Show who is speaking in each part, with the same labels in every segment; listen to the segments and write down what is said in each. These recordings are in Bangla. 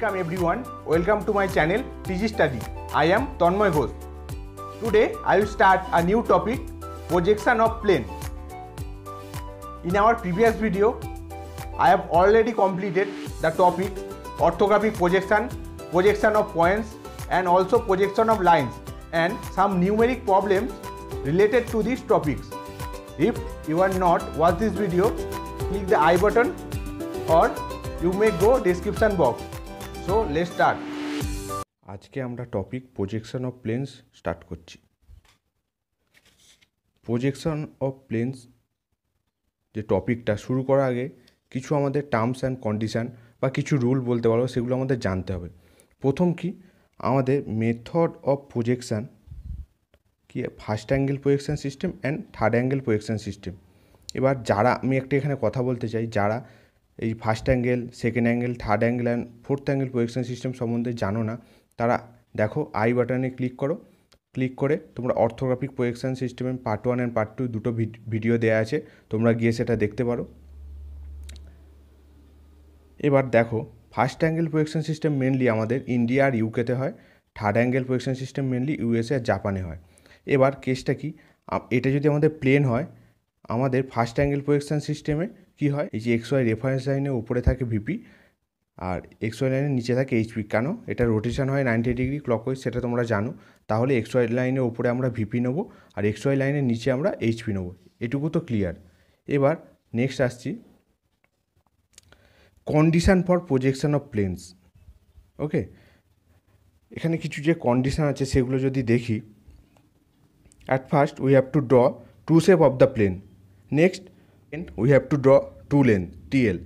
Speaker 1: Welcome everyone. Welcome to my channel PG Study. I am Tonmoy Ghosh. Today I will start a new topic projection of plane. In our previous video I have already completed the topic orthographic projection, projection of points and also projection of lines and some numeric problems related to these topics. If you are not watch this video click the i button or you may go description box so let start আজকে আমরা topic projection of planes start করছি প্রজেকশন অফ প্লেনস যে টপিকটা শুরু করার আগে কিছু আমাদের টার্মস অ্যান্ড কন্ডিশান বা কিছু রুল বলতে পারবো সেগুলো আমাদের জানতে হবে প্রথম কি আমাদের মেথড অফ প্রজেকশান কি first angle projection system and third angle projection system এবার যারা আমি একটা এখানে কথা বলতে চাই যারা এই first angle second angle third angle and fourth angle projection system সম্বন্ধে জানো না তারা দেখো আই বাটনে ক্লিক করো ক্লিক করে তোমরা অর্থোগ্রাফিক প্রোজেকশন সিস্টেমে part one and part two দুটো ভিডিও দেওয়া আছে তোমরা গিয়ে সেটা দেখতে পারো এবার দেখো first angle projection system mainly আমাদের ইন্ডিয়া আর ইউকেতে হয় third angle projection system mainly USA আর জাপানে হয় এবার কেসটা কি এটা যদি আমাদের প্লেন হয় আমাদের ফার্স্ট অ্যাঙ্গেল প্রোজেকশন সিস্টেমে কি হয় এই যে এক্স ওয়াই রেফারেন্স লাইনের উপরে থাকে ভিপি আর এক্স ওয়াই লাইনের নিচে থাকে এইচপি কেন এটা রোটেশন হয় নাইনটি ডিগ্রি ক্লক ক্লকওয়াইজ সেটা তোমরা জানো তাহলে এক্স ওয়াই লাইনের উপরে আমরা ভিপি নেবো আর এক্স ওয়াই লাইনের নিচে আমরা এইচপি নেবো এটুকু তো ক্লিয়ার এবার নেক্সট আসছি condition for projection of planes okay এখানে কিছু যে কন্ডিশান আছে সেগুলো যদি দেখি at first we have to draw true shape of the plane next Then we have to draw two length TL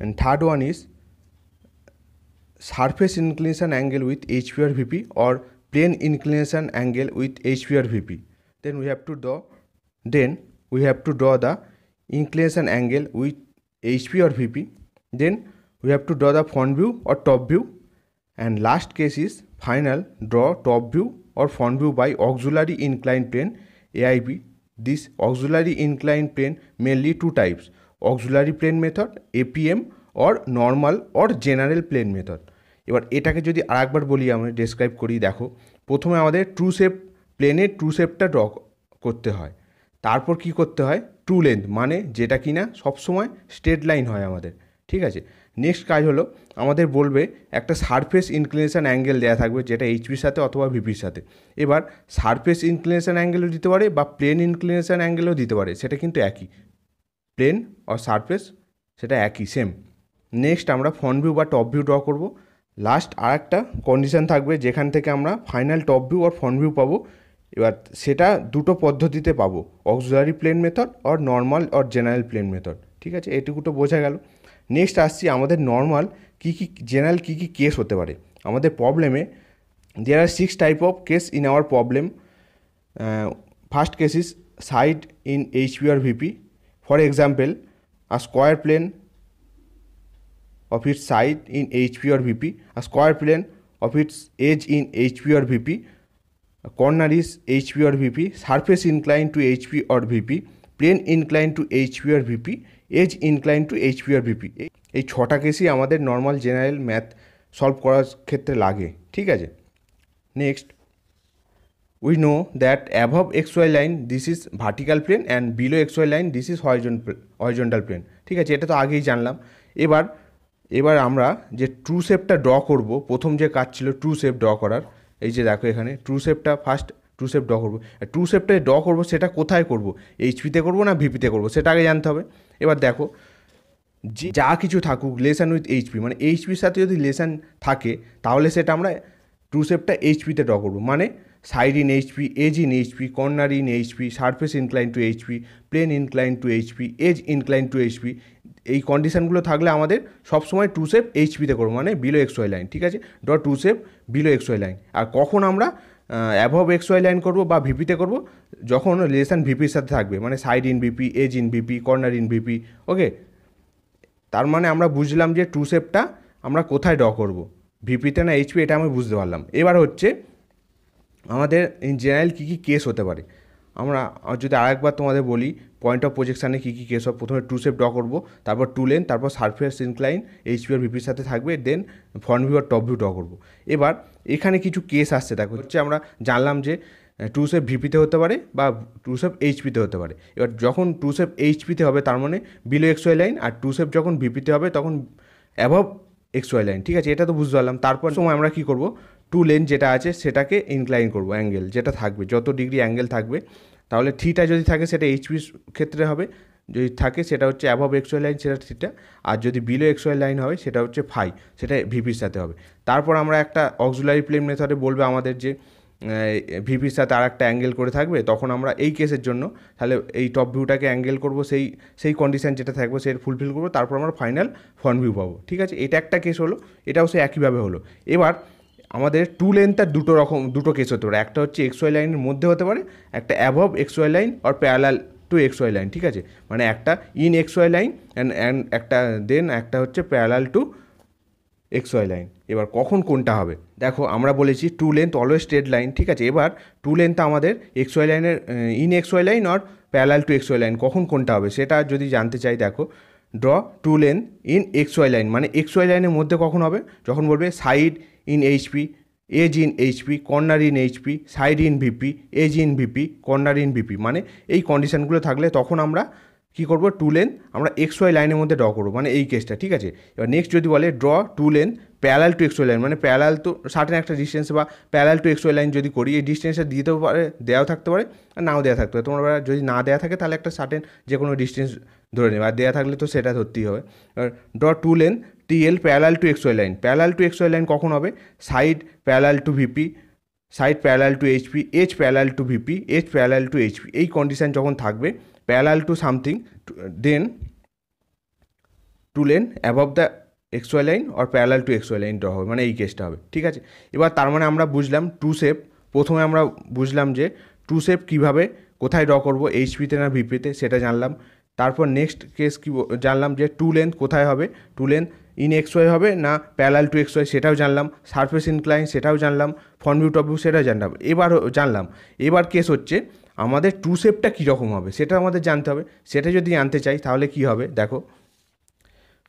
Speaker 1: and third one is surface inclination angle with or VP or plane inclination angle with or VP. Then we have to draw then we have to draw the inclination angle with HP or VP. Then we have to draw the front view or top view. And last case is final draw top view or front view by auxiliary inclined plane AIB This auxiliary inclined plane mainly two types auxiliary plane method APM or normal or general plane method এবার এটাকে যদি আরেকবার বলি আমরা ডেসক্রাইব করি দেখো প্রথমে আমাদের ট্রু শেপ প্লেনে ট্রু শেপটা ড্র করতে হয় তারপর কি করতে হয় ট্রু লেন্থ মানে যেটা কি না সবসময় স্ট্রেট লাইন হয় আমাদের ঠিক আছে নেক্সট কাজ হলো আমাদের বলবে একটা সারফেস ইনক্লিনেশান অ্যাঙ্গেল দেওয়া থাকবে যেটা এইচপির সাথে অথবা ভিপির সাথে এবার সারফেস ইনক্লিনেশান অ্যাঙ্গেলও দিতে পারে বা প্লেন ইনক্লিনেশান অ্যাঙ্গেলও দিতে পারে সেটা কিন্তু একই প্লেন ও সারফেস সেটা একই সেম নেক্সট আমরা ফ্রন্ট ভিউ বা টপ ভিউ ড্র করব লাস্ট আর একটা কন্ডিশান থাকবে যেখান থেকে আমরা ফাইনাল টপ ভিউ আর ফ্রন্ট ভিউ পাবো এবার সেটা দুটো পদ্ধতিতে পাবো অক্সিলারি প্লেন মেথড আর নর্মাল আর জেনারেল প্লেন মেথড ঠিক আছে এটুকুটো বোঝা গেল নেক্সট আসছি আমাদের নর্মাল কী কী জেনারেল কী কী কেস হতে পারে আমাদের প্রবলেমে there are six type of case in hour problem first case is side in আর VP for example a square plane of its side in HP or VP, a square plane edge in H P HP VP VP, a corner is আর VP surface incline to to HP or VP, plane incline to HP or VP edge incline to HP or VP এই ছটা কেসই আমাদের নর্মাল জেনারেল ম্যাথ সলভ করার ক্ষেত্রে লাগে ঠিক আছে next we know that above X Y line this is vertical plane and below X Y line this is horizontal plane ঠিক আছে এটা তো আগেই জানলাম এবার এবার আমরা যে ট্রু শেপটা ড্র করব প্রথম যে কাজ ছিল ট্রু শেপ ড্র করার এই যে দেখো এখানে ট্রু শেপটা ফার্স্ট ট্রু সেফ ড করবো ট্রু সেপটা ড করবো সেটা কোথায় করবো এইচপিতে করবো না ভিপিতে করবো সেটা আগে জানতে হবে এবার দেখো যে যা কিছু থাকুক লেসান উইথ এইচপি মানে এইচপির সাথে যদি লেসান থাকে তাহলে সেটা আমরা ট্রু সেপটা এইচপিতে ড করবো মানে side in HP edge in HP corner in HP surface incline to HP plane incline to HP edge incline to HP এই কন্ডিশানগুলো থাকলে আমাদের সবসময় টু সেপ এইচপিতে করবো মানে বিলো এক্সওয়াই লাইন ঠিক আছে ড true shape below XY line আর কখন আমরা অ্যাভব এক্স ওয়াই লাইন করবো বা ভিপিতে করব যখন রিলেশান ভিপির সাথে থাকবে মানে side in VP edge in VP corner in VP okay তার মানে আমরা বুঝলাম যে টু সেপটা আমরা কোথায় ড করব ভিপিতে না এইচপি এটা আমি বুঝতে পারলাম এবার হচ্ছে আমাদের ইন জেনারেল কী কী কেস হতে পারে আমরা যদি আরেকবার তোমাদের বলি পয়েন্ট অফ প্রজেকশানে কী কী কেস হবে প্রথমে টু শেপ ড্র করবো তারপর টু লেন তারপর সারফেস ইনক্লাইন এইচপি আর ভিপির সাথে থাকবে দেন ফ্রন্ট ভিউ আর টপ ভিউ ড্র করবো এবার এখানে কিছু কেস আসছে দেখো হচ্ছে আমরা জানলাম যে টু শেপ ভিপিতে হতে পারে বা টু শেপ এইচপিতে হতে পারে এবার যখন টু শেপ এইচপিতে হবে তার মানে বিলো এক্সওয়াই লাইন আর টু শেপ যখন ভিপিতে হবে তখন অ্যাভব এক্সওয়াই লাইন ঠিক আছে এটা তো বুঝতে পারলাম তারপর সময় আমরা কী করবো টু লেন যেটা আছে সেটাকে ইনক্লাইন করব অ্যাঙ্গেল যেটা থাকবে যত ডিগ্রি অ্যাঙ্গেল থাকবে তাহলে থিটা যদি থাকে সেটা এইচপির ক্ষেত্রে হবে যদি থাকে সেটা হচ্ছে অ্যাভাব এক্সওয়াই লাইন সেটা থিটা আর যদি বিলো এক্সওয়াই লাইন হবে সেটা হচ্ছে ফাই সেটা ভিপির সাথে হবে তারপর আমরা একটা অক্সুলারি প্লেন মেথডে বলবে আমাদের যে ভিপির সাথে আর একটা অ্যাঙ্গেল করে থাকবে তখন আমরা এই কেসের জন্য তাহলে এই টপ ভিউটাকে অ্যাঙ্গেল করব সেই সেই কন্ডিশান যেটা থাকবে সেটা ফুলফিল করবো তারপর আমরা ফাইনাল ফ্রন্ট ভিউ পাবো ঠিক আছে এটা একটা কেস হলো এটাও সে একইভাবে হলো এবার আমাদের টু লেন্থটা দুটো রকম দুটো কেস হতে পারে একটা হচ্ছে এক্স ওয়াই লাইনের মধ্যে হতে পারে একটা অ্যাভব এক্স ওয়াই লাইন আর parallel to X Y line ঠিক আছে মানে একটা in X Y line and and একটা দেন একটা হচ্ছে parallel to X Y line এবার কখন কোনটা হবে দেখো আমরা বলেছি true length always straight line ঠিক আছে এবার টু লেন্থ আমাদের এক্স ওয়াই লাইনের ইন এক্স ওয়াই লাইন আর parallel to X Y line কখন কোনটা হবে সেটা যদি জানতে চাই দেখো draw true length in X Y line মানে এক্স ওয়াই লাইনের মধ্যে কখন হবে যখন বলবে side in HP edge in HP corner in HP side in VP edge in VP corner in VP মানে এই কন্ডিশানগুলো থাকলে তখন আমরা কি করব টু লেন আমরা এক্স ওয়াই লাইনের মধ্যে ড্র করবো মানে এই কেসটা ঠিক আছে এবার নেক্সট যদি বলে draw true length parallel to X Y line মানে প্যারাল তো সার্টেন একটা ডিস্টেন্স বা parallel to X Y line যদি করি এই ডিস্টেন্সটা দিতেও পারে দেওয়াও থাকতে পারে আর নাও দেওয়া থাকতে পারে তোমার যদি না দেওয়া থাকে তাহলে একটা সার্টেন যে কোনো ডিস্টেন্স ধরে নেবে আর দেওয়া থাকলে তো সেটা ধরতেই হবে draw true length TL parallel to X Y line parallel to X Y line কখন হবে side parallel to VP side parallel to HP edge parallel to VP edge parallel to HP এই কন্ডিশান যখন থাকবে parallel to something then true length above the XY line or parallel to XY line draw হবে মানে এই কেসটা হবে ঠিক আছে এবার তার মানে আমরা বুঝলাম টু সেপ প্রথমে আমরা বুঝলাম যে টু সেপ কীভাবে কোথায় ড্র করবো এইচপিতে না ভিপিতে সেটা জানলাম তারপর নেক্সট কেস কী জানলাম যে টু লেন্থ কোথায় হবে true length in X Y হবে না প্যালাল টু এক্স ওয়াই সেটাও জানলাম সারফেস ইনক্লাইন সেটাও জানলাম ফ্রন্ট ভিউ টপ ভিউ সেটাও জানলাম এবার জানলাম এবার কেস হচ্ছে আমাদের টু শেপটা কীরকম হবে সেটা আমাদের জানতে হবে সেটা যদি জানতে চাই তাহলে কি হবে দেখো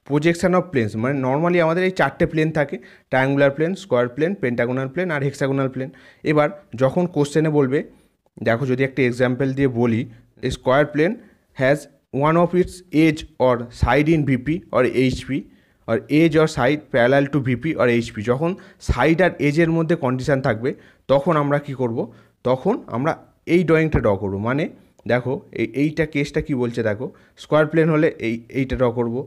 Speaker 1: প্রজেকশান অফ প্লেনস মানে নর্মালি আমাদের এই চারটে প্লেন থাকে triangular plane square plane pentagonal plane আর হেক্সাগোনাল প্লেন এবার যখন কোশ্চেনে বলবে দেখো যদি একটা এক্সাম্পল দিয়ে বলি square plane has one of its edge or side in VP or HP আর edge or side parallel to VP আর এইচপি যখন সাইড আর এজের মধ্যে কন্ডিশান থাকবে তখন আমরা কি করব তখন আমরা এই ড্রয়িংটা ড্র করবো মানে দেখো এই এইটা কেসটা কি বলছে দেখো স্কোয়ার প্লেন হলে এই এইটা ড্র করবো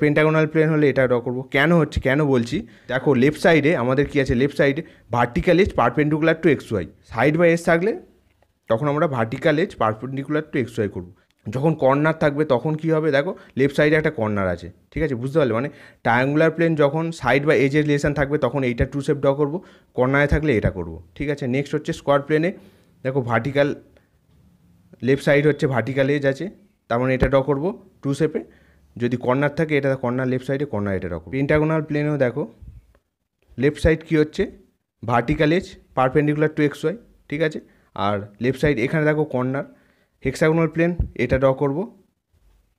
Speaker 1: পেন্টাগোনাল প্লেন হলে এটা ড্র করবো কেন হচ্ছে কেন বলছি দেখো লেফট সাইডে আমাদের কি আছে লেফট সাইডে vertical edge perpendicular to X Y side by S থাকলে তখন আমরা vertical edge perpendicular to X Y করবো যখন কর্নার থাকবে তখন কি হবে দেখো লেফট সাইডে একটা কর্নার আছে ঠিক আছে বুঝতে পারলে মানে ট্রায়াঙ্গুলার প্লেন যখন সাইড বা এজের রিলেশন থাকবে তখন এইটা টু শেপ ড্র করবো কর্নারে থাকলে এটা করব ঠিক আছে নেক্সট হচ্ছে স্কোয়ার প্লেনে দেখো ভার্টিক্যাল লেফট সাইড হচ্ছে ভার্টিক্যাল এজ আছে তার মানে এটা ড্র করবো টু শেপে যদি কর্নার থাকে এটা কর্নার লেফট সাইডে কর্নার এটা ড্র করবো পেন্টাগোনাল প্লেনেও দেখো লেফট সাইড কী হচ্ছে vertical edge perpendicular to X Y ঠিক আছে আর লেফট সাইড এখানে দেখো কর্নার হেক্সাগোনাল প্লেন এটা ড্র করব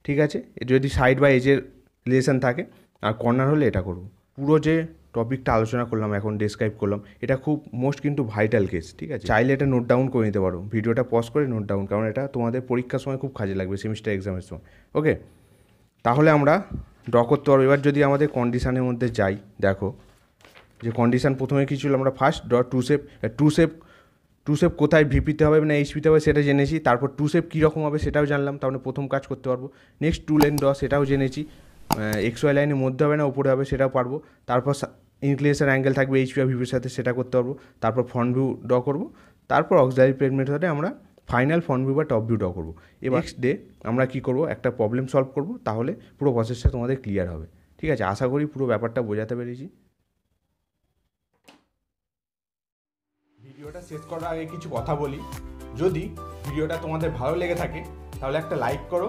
Speaker 1: ঠিক আছে যদি সাইড বা এজের রিলেশান থাকে আর কর্নার হলে এটা করব পুরো যে টপিকটা আলোচনা করলাম এখন ডেসক্রাইব করলাম এটা খুব মোস্ট কিন্তু ভাইটাল কেস ঠিক আছে চাইলে এটা নোট ডাউন করে নিতে পারো ভিডিওটা পজ করে নোট ডাউন কারণ এটা তোমাদের পরীক্ষার সময় খুব কাজে লাগবে সেমিস্টার এক্সামের সময় ওকে তাহলে আমরা ড্র করতে পারবো এবার যদি আমাদের কন্ডিশানের মধ্যে যাই দেখো যে কন্ডিশান প্রথমে কী ছিল আমরা first draw true shape true shape true shape কোথায় ভিপিতে হবে না মানে এইচপিতে হবে সেটা জেনেছি তারপর টু সেপ কীরকম হবে সেটাও জানলাম তাহলে মানে প্রথম কাজ করতে পারবো নেক্সট টু লেন ড্র সেটাও জেনেছি এক্স ওয়াই লাইনের মধ্যে হবে না ওপরে হবে সেটাও পারবো তারপর ইনক্লিয়েশন অ্যাঙ্গেল থাকবে এইচপি আর ভিভির সাথে সেটা করতে পারবো তারপর ফ্রন্ট ভিউ ড্র করবো তারপর অক্সাইল পেড হলে আমরা ফাইনাল ফ্রন্ট ভিউ বা টপ ভিউ ড্র করবো এ নেক্সট ডে আমরা কী করবো একটা প্রবলেম সলভ করবো তাহলে পুরো প্রসেসটা তোমাদের ক্লিয়ার হবে ঠিক আছে আশা করি পুরো ব্যাপারটা বোঝাতে পেরেছি ভিডিওটা শেষ করার আগে কিছু কথা বলি যদি ভিডিওটা তোমাদের ভালো লেগে থাকে তাহলে একটা লাইক করো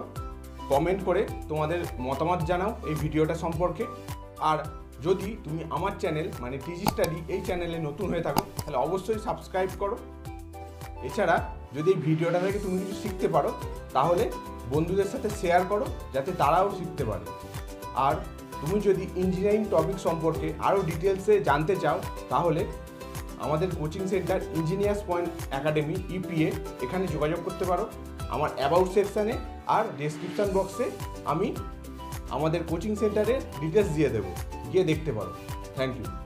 Speaker 1: কমেন্ট করে তোমাদের মতামত জানাও এই ভিডিওটা সম্পর্কে আর যদি তুমি আমার চ্যানেল মানে টিজি স্টাডি এই চ্যানেলে নতুন হয়ে থাকো তাহলে অবশ্যই সাবস্ক্রাইব করো এছাড়া যদি এই ভিডিওটা থেকে তুমি কিছু শিখতে পারো তাহলে বন্ধুদের সাথে শেয়ার করো যাতে তারাও শিখতে পারে আর তুমি যদি ইঞ্জিনিয়ারিং টপিক সম্পর্কে আরও ডিটেলসে জানতে চাও তাহলে আমাদের coaching centre engineers point academy EPA এখানে যোগাযোগ করতে পারো আমার অ্যাবাউট সেকশানে আর ডেসক্রিপশান বক্সে আমি আমাদের কোচিং সেন্টারের ডিটেলস দিয়ে দেবো গিয়ে দেখতে পারো থ্যাংক ইউ